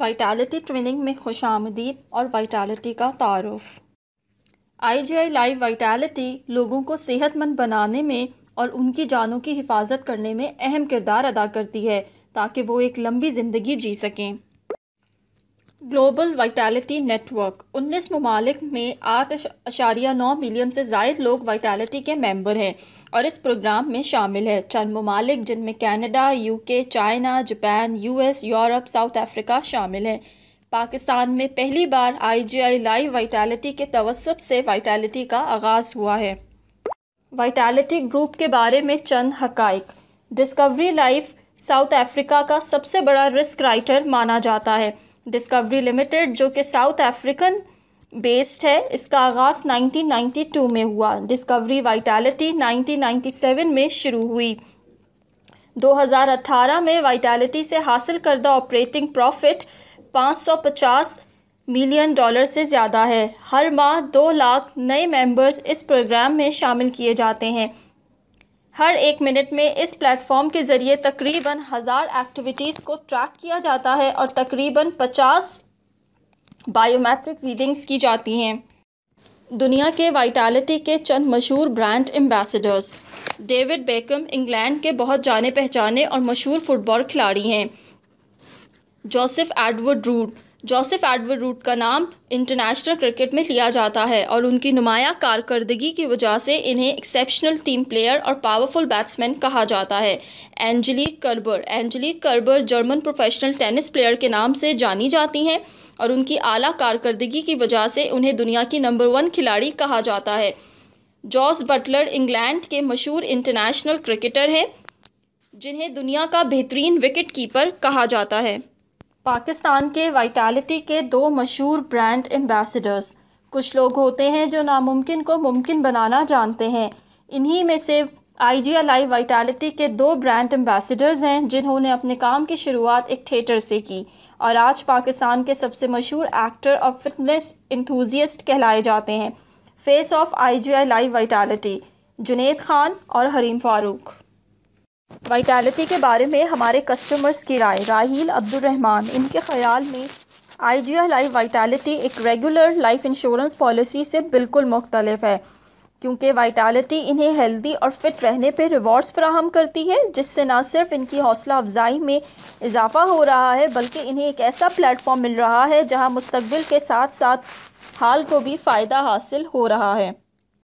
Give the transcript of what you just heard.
vitality training में खुश आमदीद और वाइटालिटी का तारफ़ आई जी आई लाइव वाइटालिटी लोगों को सेहतमंद बनाने में और उनकी जानों की हिफाजत करने में अहम किरदार अदा करती है ताकि वो एक लंबी ज़िंदगी जी सकें ग्लोबल वाइटालिटी नेटवर्क 19 ममालिक में आठ अशारिया नौ मिलियन से जायद लोग वाइटालिटी के मेंबर हैं और इस प्रोग्राम में शामिल है चंद ममालिक जिनमें Canada, UK China Japan US Europe South Africa शामिल हैं पाकिस्तान में पहली बार आईजीआई लाइव वाइटालिटी के तवसत से वाइटालिटी का आगाज़ हुआ है वाइटालिटी ग्रुप के बारे में चंद हकाइक डिस्कवरी लाइफ साउथ अफ्रीका का सबसे बड़ा रिस्क राइटर माना जाता है डिस्कवरी लिमिटेड जो कि साउथ अफ्रीकन बेस्ड है इसका आगाज़ 1992 में हुआ डिस्कवरी वाइटालिटी 1997 में शुरू हुई 2018 में वाइटालिटी से हासिल करदा ऑपरेटिंग प्रॉफिट 550 मिलियन डॉलर से ज़्यादा है हर माह दो लाख नए मेंबर्स इस प्रोग्राम में शामिल किए जाते हैं हर एक मिनट में इस प्लेटफॉर्म के ज़रिए तकरीबन हज़ार एक्टिविटीज़ को ट्रैक किया जाता है और तकरीबन पचास बायोमेट्रिक रीडिंग्स की जाती हैं दुनिया के वाइटालिटी के चंद मशहूर brand ambassadors David Beckham England के बहुत जाने पहचाने और मशहूर फुटबॉल खिलाड़ी हैं Joseph Edward Root Joseph Edward Root का नाम इंटरनेशनल क्रिकेट में लिया जाता है और उनकी नुमाया कारकर्दगी की वजह से इन्हें एक्सेप्शनल टीम प्लेयर और पावरफुल बैट्समैन कहा जाता है Angelique Kerber Angelique Kerber German professional tennis player के नाम से जानी जाती हैं और उनकी आला कारकर्दगी की वजह से उन्हें दुनिया की नंबर वन खिलाड़ी कहा जाता है जॉस बटलर इंग्लैंड के मशहूर इंटरनेशनल क्रिकेटर हैं जिन्हें दुनिया का बेहतरीन विकेट कीपर कहा जाता है पाकिस्तान के वाइटालिटी के दो मशहूर ब्रांड एम्बेसडर्स कुछ लोग होते हैं जो नामुमकिन को मुमकिन बनाना जानते हैं इन्हीं में से आई जी वाइटालिटी के दो ब्रांड एम्बेसडर्स हैं जिन्होंने अपने काम की शुरुआत एक थिएटर से की और आज पाकिस्तान के सबसे मशहूर एक्टर और फिटनेस इंथूजियस्ट कहलाए जाते हैं face of I G I life Vitality Junaid Khan और हरीम फ़ारूक वाइटालिटी के बारे में हमारे कस्टमर्स की राय राहील अब्दुलरहमान इनके ख्याल में आइडिया लाइफ वाइटालिटी एक रेगुलर लाइफ इंश्योरेंस पॉलिसी से बिल्कुल मुख्तलफ है क्योंकि वाइटालिटी इन्हें हेल्दी और फिट रहने पर रिवॉर्ड्स फ्राहम करती है जिससे ना सिर्फ इनकी हौसला अफजाई में इजाफा हो रहा है बल्कि इन्हें एक ऐसा प्लेटफॉर्म मिल रहा है जहाँ मुस्तबिल के साथ साथ हाल को भी फ़ायदा हासिल हो रहा है